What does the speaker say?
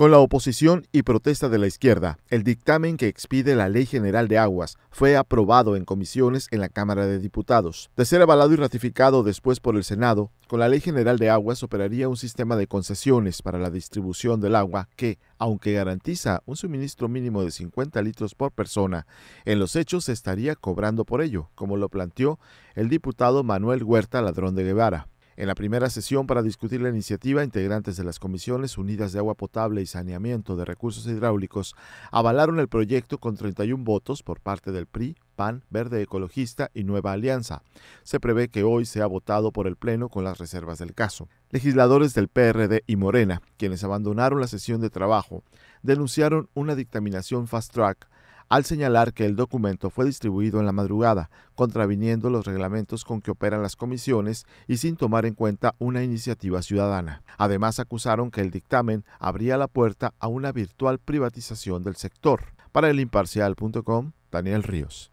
Con la oposición y protesta de la izquierda, el dictamen que expide la Ley General de Aguas fue aprobado en comisiones en la Cámara de Diputados. De ser avalado y ratificado después por el Senado, con la Ley General de Aguas operaría un sistema de concesiones para la distribución del agua que, aunque garantiza un suministro mínimo de 50 litros por persona, en los hechos se estaría cobrando por ello, como lo planteó el diputado Manuel Huerta Ladrón de Guevara. En la primera sesión para discutir la iniciativa, integrantes de las Comisiones Unidas de Agua Potable y Saneamiento de Recursos Hidráulicos avalaron el proyecto con 31 votos por parte del PRI, PAN, Verde Ecologista y Nueva Alianza. Se prevé que hoy sea votado por el Pleno con las reservas del caso. Legisladores del PRD y Morena, quienes abandonaron la sesión de trabajo, denunciaron una dictaminación fast track al señalar que el documento fue distribuido en la madrugada, contraviniendo los reglamentos con que operan las comisiones y sin tomar en cuenta una iniciativa ciudadana. Además, acusaron que el dictamen abría la puerta a una virtual privatización del sector. Para el imparcial.com, Daniel Ríos.